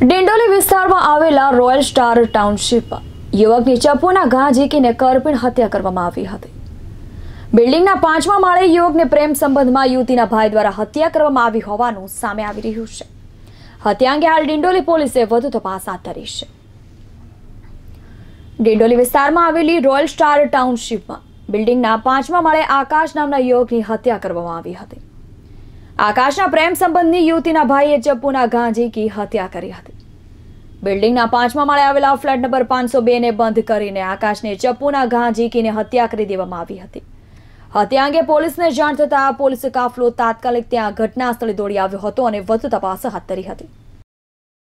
ડિંડોલી વિસ્તારમાં આવેલા royal star ટાઉનશીપમાં યુવકની ચપ્પુના ઘા ઝીકીને કરપીણ હત્યા કરવામાં આવી હતી બિલ્ડિંગના પાંચમા માળે યુવકને પ્રેમ સંબંધમાં યુવતીના ભાઈ દ્વારા હત્યા કરવામાં આવી હોવાનું સામે આવી રહ્યું છે હત્યા અંગે હાલ ડિંડોલી પોલીસે વધુ તપાસ હાથ ધરી છે ડિંડોલી વિસ્તારમાં આવેલી રોયલ સ્ટાર ટાઉનશીપમાં બિલ્ડિંગના પાંચમા માળે આકાશ નામના યુવકની હત્યા કરવામાં આવી હતી આકાશના પ્રેમ સંબંધની યુવતીના ભાઈએ ચપ્પુના ઘા ઝીકી હત્યા કરી હતી બિલ્ડિંગના પાંચમા માળે આવેલા ફ્લેટ નંબર પાંચસો બેને બંધ કરીને આકાશને ચપ્પુના ઘા ઝીકીને હત્યા કરી દેવામાં આવી હતી હત્યા અંગે પોલીસને જાણ થતાં પોલીસ કાફલો તાત્કાલિક ત્યાં ઘટના સ્થળે દોડી આવ્યો હતો અને વધુ તપાસ હાથ ધરી હતી